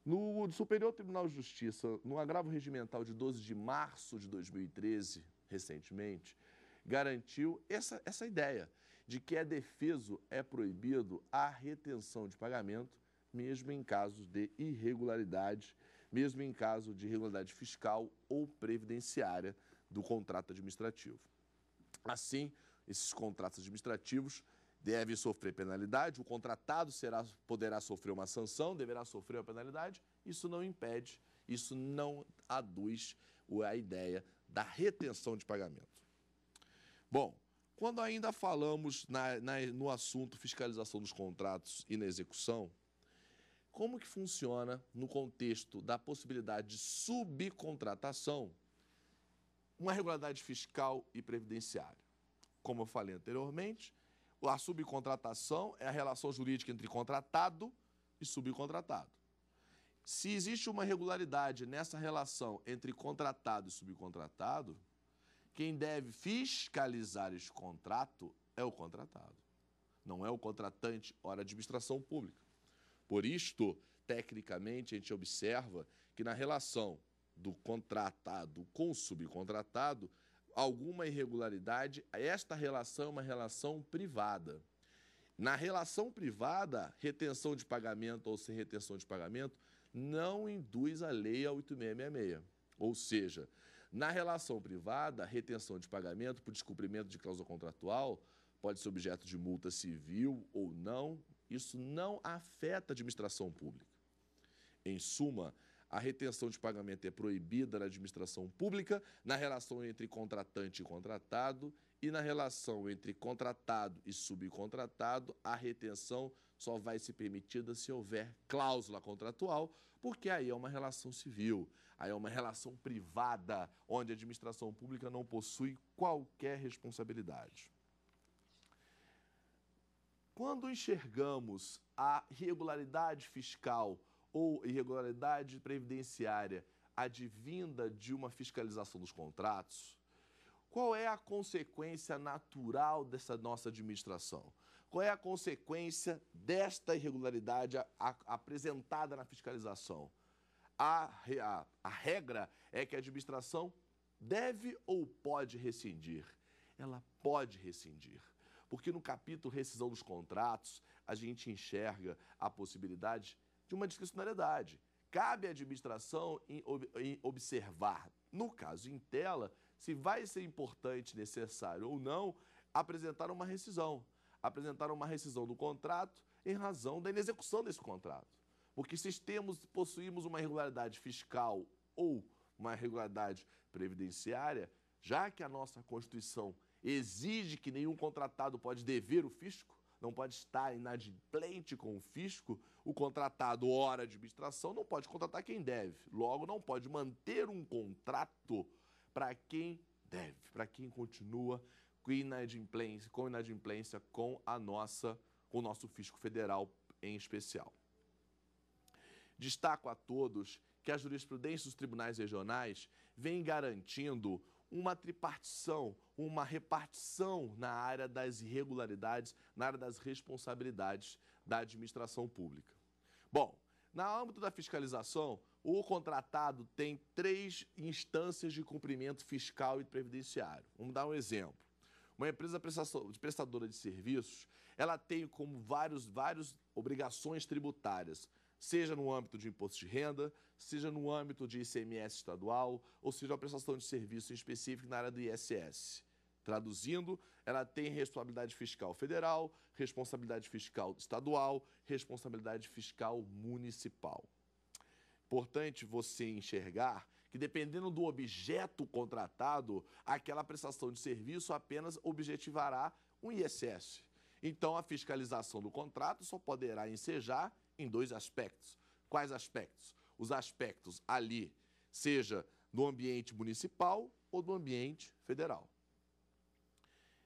No Superior Tribunal de Justiça, no agravo regimental de 12 de março de 2013, recentemente, garantiu essa, essa ideia de que é defeso, é proibido a retenção de pagamento, mesmo em casos de irregularidade, mesmo em caso de irregularidade fiscal ou previdenciária do contrato administrativo. Assim, esses contratos administrativos devem sofrer penalidade, o contratado será, poderá sofrer uma sanção, deverá sofrer uma penalidade, isso não impede, isso não aduz a ideia da retenção de pagamento. Bom, quando ainda falamos na, na, no assunto fiscalização dos contratos e na execução, como que funciona no contexto da possibilidade de subcontratação uma regularidade fiscal e previdenciária? Como eu falei anteriormente, a subcontratação é a relação jurídica entre contratado e subcontratado. Se existe uma regularidade nessa relação entre contratado e subcontratado, quem deve fiscalizar este contrato é o contratado, não é o contratante, ora administração pública. Por isto, tecnicamente, a gente observa que na relação do contratado com o subcontratado, alguma irregularidade, esta relação é uma relação privada. Na relação privada, retenção de pagamento ou sem retenção de pagamento não induz a lei a 8666. Ou seja, na relação privada, a retenção de pagamento por descumprimento de cláusula contratual pode ser objeto de multa civil ou não. Isso não afeta a administração pública. Em suma, a retenção de pagamento é proibida na administração pública, na relação entre contratante e contratado e na relação entre contratado e subcontratado, a retenção só vai ser permitida se houver cláusula contratual, porque aí é uma relação civil, aí é uma relação privada, onde a administração pública não possui qualquer responsabilidade. Quando enxergamos a irregularidade fiscal ou irregularidade previdenciária advinda de uma fiscalização dos contratos, qual é a consequência natural dessa nossa administração? Qual é a consequência desta irregularidade a, a, apresentada na fiscalização? A, a, a regra é que a administração deve ou pode rescindir? Ela pode rescindir. Porque no capítulo rescisão dos contratos, a gente enxerga a possibilidade de uma discricionariedade. Cabe à administração em, em observar, no caso em tela, se vai ser importante, necessário ou não, apresentar uma rescisão. Apresentar uma rescisão do contrato em razão da inexecução desse contrato. Porque se temos, possuímos uma irregularidade fiscal ou uma irregularidade previdenciária, já que a nossa Constituição exige que nenhum contratado pode dever o fisco, não pode estar inadimplente com o fisco, o contratado, hora de administração, não pode contratar quem deve. Logo, não pode manter um contrato para quem deve, para quem continua com inadimplência, com inadimplência com a nossa, com o nosso fisco federal em especial. Destaco a todos que a jurisprudência dos tribunais regionais vem garantindo uma tripartição, uma repartição na área das irregularidades, na área das responsabilidades da administração pública. Bom, na âmbito da fiscalização, o contratado tem três instâncias de cumprimento fiscal e previdenciário. Vamos dar um exemplo. Uma empresa prestadora de serviços, ela tem como vários, várias obrigações tributárias, seja no âmbito de imposto de renda, seja no âmbito de ICMS estadual, ou seja, a prestação de serviço em específico na área do ISS. Traduzindo, ela tem responsabilidade fiscal federal, responsabilidade fiscal estadual, responsabilidade fiscal municipal. Importante você enxergar que, dependendo do objeto contratado, aquela prestação de serviço apenas objetivará um ISS. Então, a fiscalização do contrato só poderá ensejar em dois aspectos. Quais aspectos? Os aspectos ali, seja no ambiente municipal ou do ambiente federal.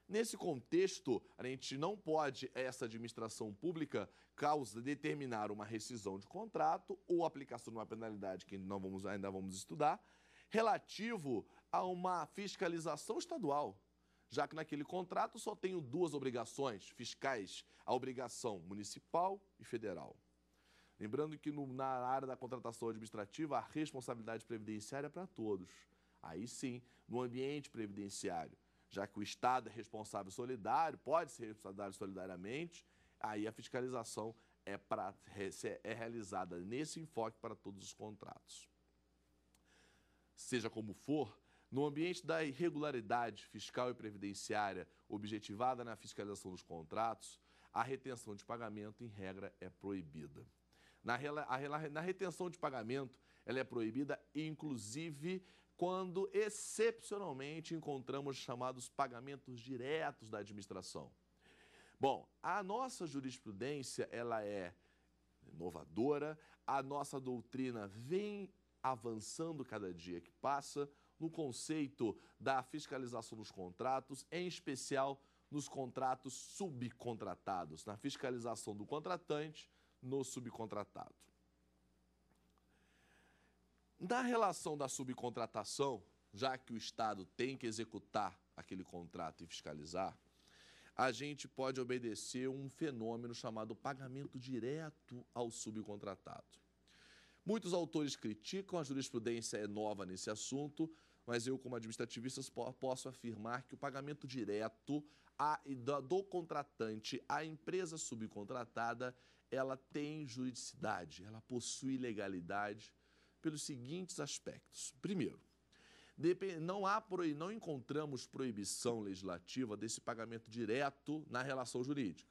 Nesse contexto, a gente não pode, essa administração pública, causa determinar uma rescisão de contrato ou aplicação de uma penalidade que não vamos, ainda vamos estudar, relativo a uma fiscalização estadual já que naquele contrato só tenho duas obrigações fiscais: a obrigação municipal e federal. Lembrando que no, na área da contratação administrativa, a responsabilidade previdenciária é para todos. Aí sim, no ambiente previdenciário já que o Estado é responsável solidário, pode ser responsável solidariamente, aí a fiscalização é, pra, é realizada nesse enfoque para todos os contratos. Seja como for, no ambiente da irregularidade fiscal e previdenciária objetivada na fiscalização dos contratos, a retenção de pagamento, em regra, é proibida. Na, na retenção de pagamento, ela é proibida, inclusive quando excepcionalmente encontramos chamados pagamentos diretos da administração. Bom, a nossa jurisprudência ela é inovadora, a nossa doutrina vem avançando cada dia que passa no conceito da fiscalização dos contratos, em especial nos contratos subcontratados, na fiscalização do contratante no subcontratado. Na relação da subcontratação, já que o Estado tem que executar aquele contrato e fiscalizar, a gente pode obedecer um fenômeno chamado pagamento direto ao subcontratado. Muitos autores criticam, a jurisprudência é nova nesse assunto, mas eu, como administrativista, posso afirmar que o pagamento direto a, do contratante à empresa subcontratada, ela tem juridicidade, ela possui legalidade pelos seguintes aspectos. Primeiro, não há não encontramos proibição legislativa desse pagamento direto na relação jurídica.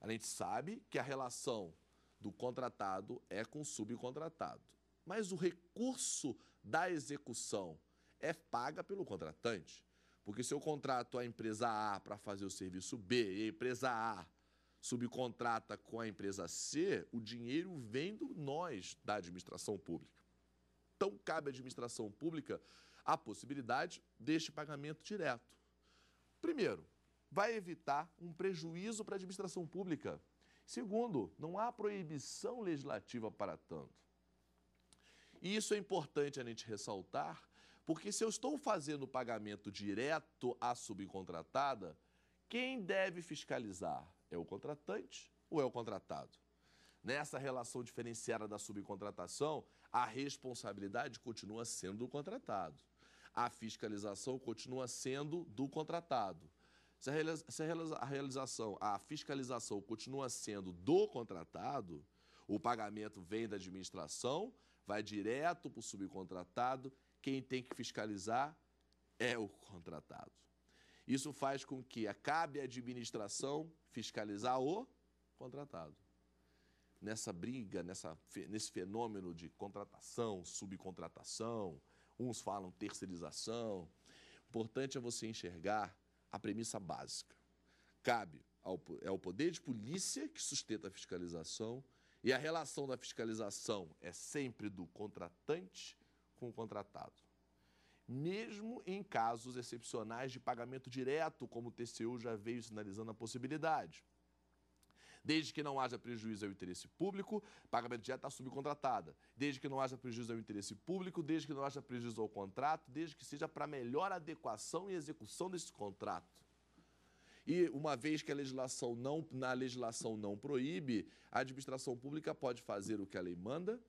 A gente sabe que a relação do contratado é com o subcontratado, mas o recurso da execução é paga pelo contratante. Porque se eu contrato a empresa A para fazer o serviço B e a empresa A subcontrata com a empresa C, o dinheiro vem do nós, da administração pública. Então, cabe à administração pública a possibilidade deste pagamento direto. Primeiro, vai evitar um prejuízo para a administração pública. Segundo, não há proibição legislativa para tanto. E isso é importante a gente ressaltar, porque se eu estou fazendo o pagamento direto à subcontratada, quem deve fiscalizar? É o contratante ou é o contratado? Nessa relação diferenciada da subcontratação, a responsabilidade continua sendo do contratado. A fiscalização continua sendo do contratado. Se a realização, a fiscalização continua sendo do contratado, o pagamento vem da administração, vai direto para o subcontratado, quem tem que fiscalizar é o contratado. Isso faz com que acabe a administração fiscalizar o contratado nessa briga, nessa, nesse fenômeno de contratação, subcontratação, uns falam terceirização. O importante é você enxergar a premissa básica. Cabe ao, é o poder de polícia que sustenta a fiscalização e a relação da fiscalização é sempre do contratante com o contratado. Mesmo em casos excepcionais de pagamento direto, como o TCU já veio sinalizando a possibilidade desde que não haja prejuízo ao interesse público, pagamento de está subcontratada, desde que não haja prejuízo ao interesse público, desde que não haja prejuízo ao contrato, desde que seja para melhor adequação e execução desse contrato. E uma vez que a legislação não, na legislação não proíbe, a administração pública pode fazer o que a lei manda,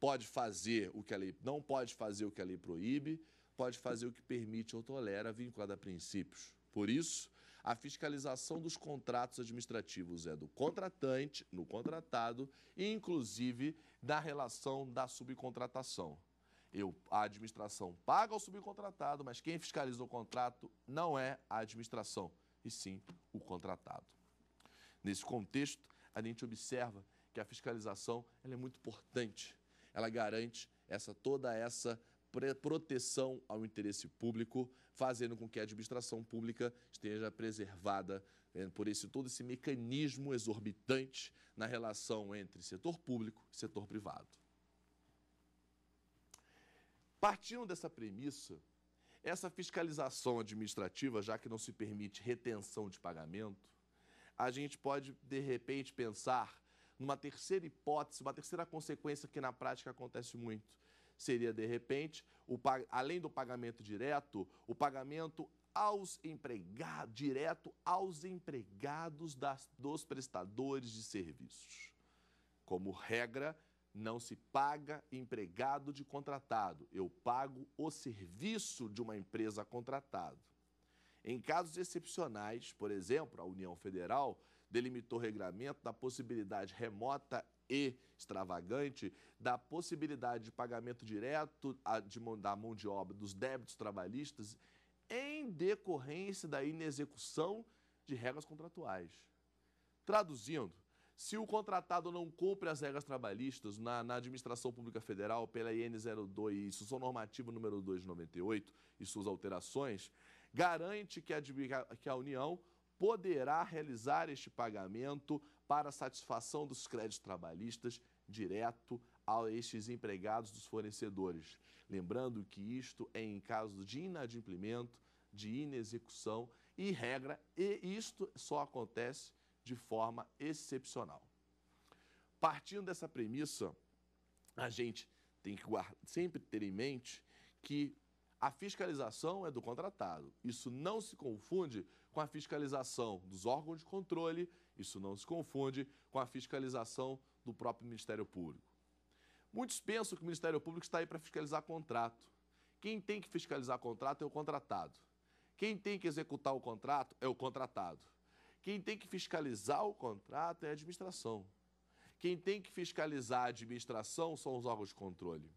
pode fazer o que a lei não pode fazer o que a lei proíbe, pode fazer o que permite ou tolera, vinculado a princípios. Por isso, a fiscalização dos contratos administrativos é do contratante, no contratado, e inclusive da relação da subcontratação. Eu, a administração paga o subcontratado, mas quem fiscaliza o contrato não é a administração, e sim o contratado. Nesse contexto, a gente observa que a fiscalização é muito importante. Ela garante essa toda essa proteção ao interesse público, fazendo com que a administração pública esteja preservada eh, por esse todo esse mecanismo exorbitante na relação entre setor público e setor privado. Partindo dessa premissa, essa fiscalização administrativa, já que não se permite retenção de pagamento, a gente pode de repente pensar numa terceira hipótese, uma terceira consequência que na prática acontece muito, seria, de repente, o, além do pagamento direto, o pagamento aos empregados, direto aos empregados das, dos prestadores de serviços. Como regra, não se paga empregado de contratado, eu pago o serviço de uma empresa contratado. Em casos excepcionais, por exemplo, a União Federal delimitou o regramento da possibilidade remota e extravagante da possibilidade de pagamento direto de, da mão de obra dos débitos trabalhistas em decorrência da inexecução de regras contratuais. Traduzindo, se o contratado não cumpre as regras trabalhistas na, na Administração Pública Federal pela IN02 e Instrução Normativa número 2 de 98 e suas alterações, garante que a, que a União poderá realizar este pagamento para satisfação dos créditos trabalhistas direto a estes empregados dos fornecedores. Lembrando que isto é em caso de inadimplimento, de inexecução e regra, e isto só acontece de forma excepcional. Partindo dessa premissa, a gente tem que sempre ter em mente que a fiscalização é do contratado. Isso não se confunde com a fiscalização dos órgãos de controle isso não se confunde com a fiscalização do próprio Ministério Público. Muitos pensam que o Ministério Público está aí para fiscalizar contrato. Quem tem que fiscalizar contrato é o contratado. Quem tem que executar o contrato é o contratado. Quem tem que fiscalizar o contrato é a administração. Quem tem que fiscalizar a administração são os órgãos de controle.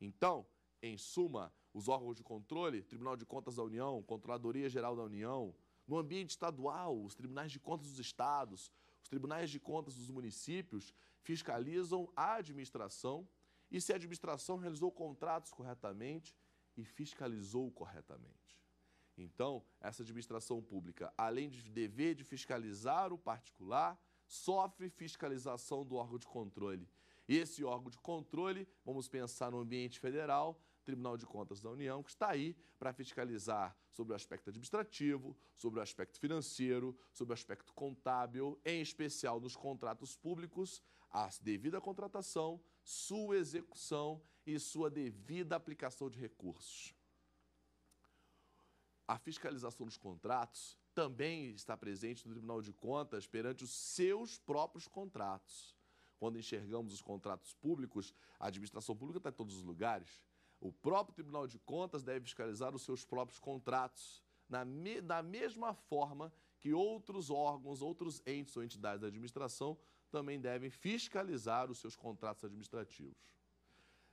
Então, em suma, os órgãos de controle, Tribunal de Contas da União, Controladoria Geral da União, no ambiente estadual, os tribunais de contas dos estados, os tribunais de contas dos municípios fiscalizam a administração e se a administração realizou contratos corretamente e fiscalizou corretamente. Então, essa administração pública, além de dever de fiscalizar o particular, sofre fiscalização do órgão de controle. E esse órgão de controle, vamos pensar no ambiente federal, Tribunal de Contas da União, que está aí para fiscalizar sobre o aspecto administrativo, sobre o aspecto financeiro, sobre o aspecto contábil, em especial nos contratos públicos, a devida contratação, sua execução e sua devida aplicação de recursos. A fiscalização dos contratos também está presente no Tribunal de Contas perante os seus próprios contratos. Quando enxergamos os contratos públicos, a administração pública está em todos os lugares o próprio Tribunal de Contas deve fiscalizar os seus próprios contratos, na me, da mesma forma que outros órgãos, outros entes ou entidades da administração também devem fiscalizar os seus contratos administrativos.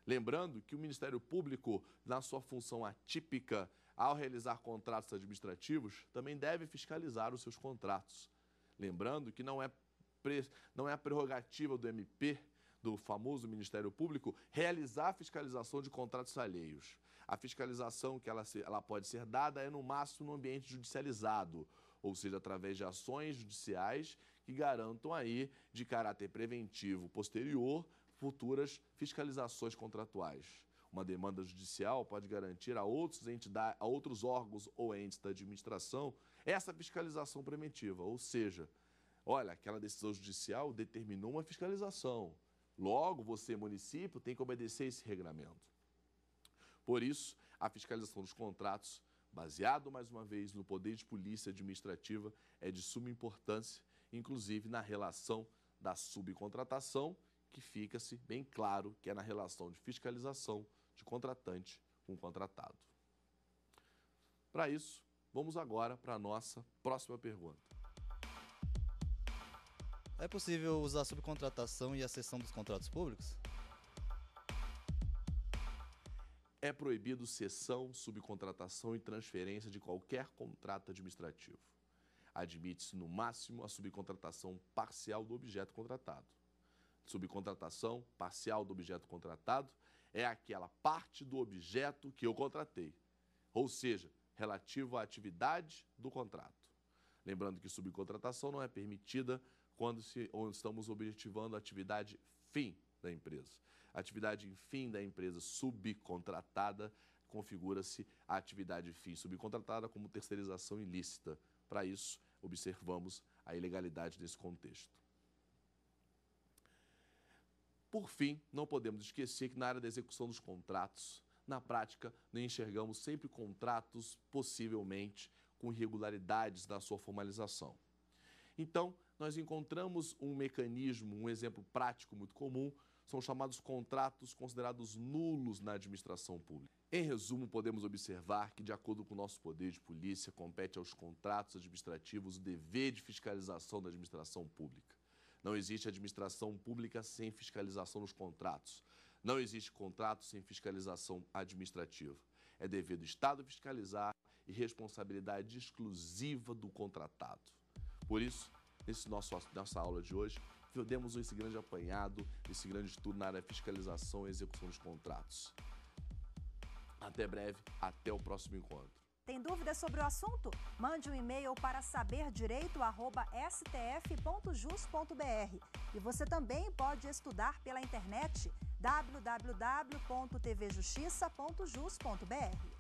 Lembrando que o Ministério Público, na sua função atípica, ao realizar contratos administrativos, também deve fiscalizar os seus contratos. Lembrando que não é, não é a prerrogativa do MP do famoso Ministério Público, realizar a fiscalização de contratos alheios. A fiscalização que ela, ela pode ser dada é, no máximo, no ambiente judicializado, ou seja, através de ações judiciais que garantam aí, de caráter preventivo posterior, futuras fiscalizações contratuais. Uma demanda judicial pode garantir a outros, entidade, a outros órgãos ou entes da administração essa fiscalização preventiva, ou seja, olha, aquela decisão judicial determinou uma fiscalização. Logo, você, município, tem que obedecer esse regramento. Por isso, a fiscalização dos contratos, baseado mais uma vez no poder de polícia administrativa, é de suma importância, inclusive na relação da subcontratação, que fica-se bem claro que é na relação de fiscalização de contratante com contratado. Para isso, vamos agora para a nossa próxima pergunta. É possível usar a subcontratação e a cessão dos contratos públicos? É proibido cessão, subcontratação e transferência de qualquer contrato administrativo. Admite-se, no máximo, a subcontratação parcial do objeto contratado. Subcontratação parcial do objeto contratado é aquela parte do objeto que eu contratei, ou seja, relativo à atividade do contrato. Lembrando que subcontratação não é permitida quando se, estamos objetivando a atividade fim da empresa. A atividade fim da empresa subcontratada configura-se a atividade fim subcontratada como terceirização ilícita. Para isso, observamos a ilegalidade nesse contexto. Por fim, não podemos esquecer que na área da execução dos contratos, na prática, nem enxergamos sempre contratos possivelmente com irregularidades na sua formalização. Então, nós encontramos um mecanismo, um exemplo prático muito comum, são chamados contratos considerados nulos na administração pública. Em resumo, podemos observar que, de acordo com o nosso poder de polícia, compete aos contratos administrativos o dever de fiscalização da administração pública. Não existe administração pública sem fiscalização nos contratos. Não existe contrato sem fiscalização administrativa. É dever do Estado fiscalizar e responsabilidade exclusiva do contratado. Por isso, nesse nosso, nessa aula de hoje, demos esse grande apanhado, esse grande estudo na área de fiscalização e execução dos contratos. Até breve, até o próximo encontro. Tem dúvidas sobre o assunto? Mande um e-mail para saberdireito@stf.jus.br. E você também pode estudar pela internet www.tvjustiça.jus.br.